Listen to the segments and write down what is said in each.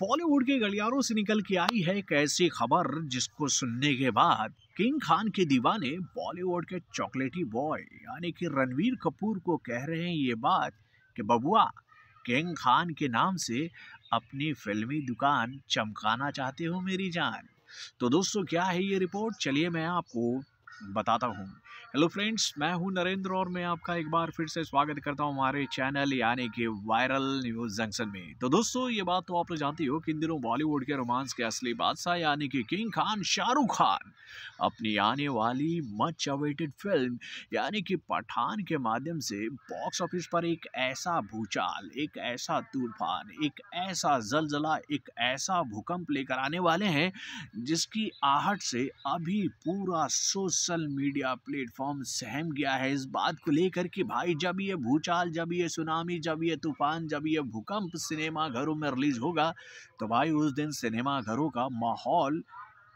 बॉलीवुड के गलियारों से निकल के आई है एक ऐसी खबर जिसको सुनने के बाद किंग खान के दीवाने बॉलीवुड के चॉकलेटी बॉय यानी कि रणवीर कपूर को कह रहे हैं ये बात कि बबुआ किंग खान के नाम से अपनी फिल्मी दुकान चमकाना चाहते हो मेरी जान तो दोस्तों क्या है ये रिपोर्ट चलिए मैं आपको बताता हूँ हेलो फ्रेंड्स मैं हूँ नरेंद्र और मैं आपका एक बार फिर से स्वागत करता हूँ हमारे चैनल यानी कि वायरल न्यूज़ जंक्शन में तो दोस्तों ये बात तो आप लोग जानती हो कि इन दिनों बॉलीवुड के रोमांस के असली बादशाह यानी कि किंग खान शाहरुख खान अपनी आने वाली मच अवेटेड फिल्म यानी कि पठान के माध्यम से बॉक्स ऑफिस पर एक ऐसा भूचाल एक ऐसा तूफान एक ऐसा जलजला एक ऐसा भूकंप लेकर आने वाले हैं जिसकी आहट से अभी पूरा सोशल सोशल मीडिया प्लेटफॉर्म सहम गया है इस बात को लेकर कि भाई जब ये भूचाल जब ये सुनामी जब ये तूफान जब ये भूकंप सिनेमा घरों में रिलीज होगा तो भाई उस दिन सिनेमा घरों का माहौल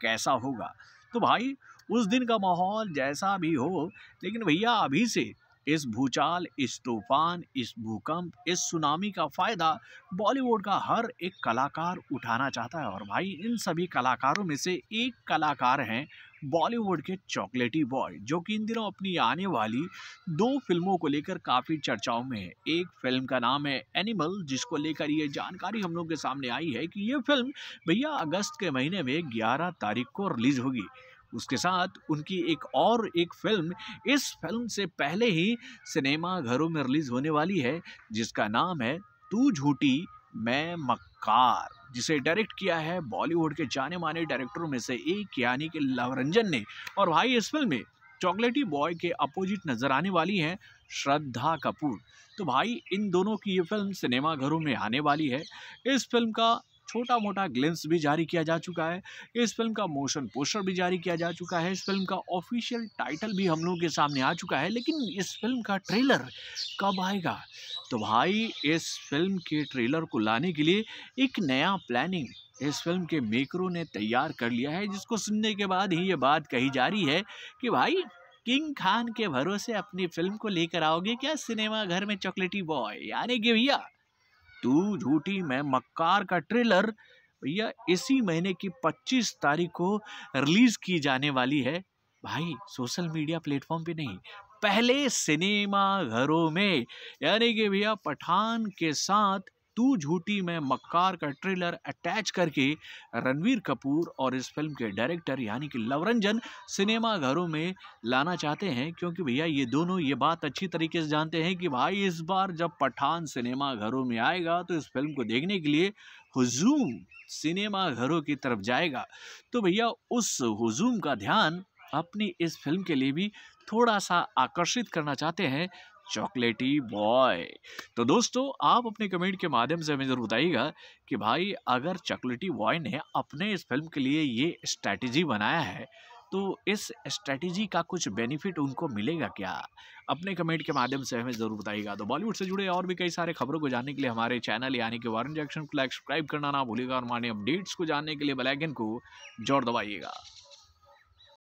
कैसा होगा तो भाई उस दिन का माहौल जैसा भी हो लेकिन भैया अभी से इस भूचाल इस तूफान इस भूकंप इस सुनामी का फ़ायदा बॉलीवुड का हर एक कलाकार उठाना चाहता है और भाई इन सभी कलाकारों में से एक कलाकार हैं बॉलीवुड के चॉकलेटी बॉय जो कि इन दिनों अपनी आने वाली दो फिल्मों को लेकर काफ़ी चर्चाओं में है एक फिल्म का नाम है एनिमल जिसको लेकर ये जानकारी हम लोग के सामने आई है कि ये फिल्म भैया अगस्त के महीने में ग्यारह तारीख को रिलीज़ होगी उसके साथ उनकी एक और एक फिल्म इस फिल्म से पहले ही सिनेमा घरों में रिलीज़ होने वाली है जिसका नाम है तू झूठी मैं मक्कार जिसे डायरेक्ट किया है बॉलीवुड के जाने माने डायरेक्टरों में से एक यानी कि लवरंजन ने और भाई इस फिल्म में चॉकलेटी बॉय के अपोजिट नज़र आने वाली हैं श्रद्धा कपूर तो भाई इन दोनों की ये फिल्म सिनेमा घरों में आने वाली है इस फिल्म का छोटा मोटा ग्लिम्स भी जारी किया जा चुका है इस फिल्म का मोशन पोस्टर भी जारी किया जा चुका है इस फिल्म का ऑफिशियल टाइटल भी हम लोगों के सामने आ चुका है लेकिन इस फिल्म का ट्रेलर कब आएगा तो भाई इस फिल्म के ट्रेलर को लाने के लिए एक नया प्लानिंग इस फिल्म के मेकरों ने तैयार कर लिया है जिसको सुनने के बाद ही ये बात कही जा रही है कि भाई किंग खान के भरोसे अपनी फिल्म को लेकर आओगे क्या सिनेमा घर में चॉकलेटी बॉय यानी कि भैया तू झूठी मैं मक्कार का ट्रेलर भैया इसी महीने की 25 तारीख को रिलीज़ की जाने वाली है भाई सोशल मीडिया प्लेटफॉर्म पे नहीं पहले सिनेमा घरों में यानी कि भैया पठान के साथ तू झूठी में मक्कार का ट्रेलर अटैच करके रणवीर कपूर और इस फिल्म के डायरेक्टर यानी कि लवरंजन सिनेमा घरों में लाना चाहते हैं क्योंकि भैया ये दोनों ये बात अच्छी तरीके से जानते हैं कि भाई इस बार जब पठान सिनेमा घरों में आएगा तो इस फिल्म को देखने के लिए हुजूम सिनेमा घरों की तरफ जाएगा तो भैया उस हज़ूम का ध्यान अपनी इस फिल्म के लिए भी थोड़ा सा आकर्षित करना चाहते हैं चॉकलेटी बॉय तो दोस्तों आप अपने कमेंट के माध्यम से हमें ज़रूर बताइएगा कि भाई अगर चॉकलेटी बॉय ने अपने इस फिल्म के लिए ये स्ट्रैटेजी बनाया है तो इस स्ट्रैटेजी का कुछ बेनिफिट उनको मिलेगा क्या अपने कमेंट के माध्यम से हमें ज़रूर बताइएगा तो बॉलीवुड से जुड़े और भी कई सारे खबरों को जानने के लिए हमारे चैनल यानी कि वारन जैक्शन को लाइक सब्सक्राइब करना ना भूलिएगा और हमारे अपडेट्स को जानने के लिए बेलाइकन को जोर दबाइएगा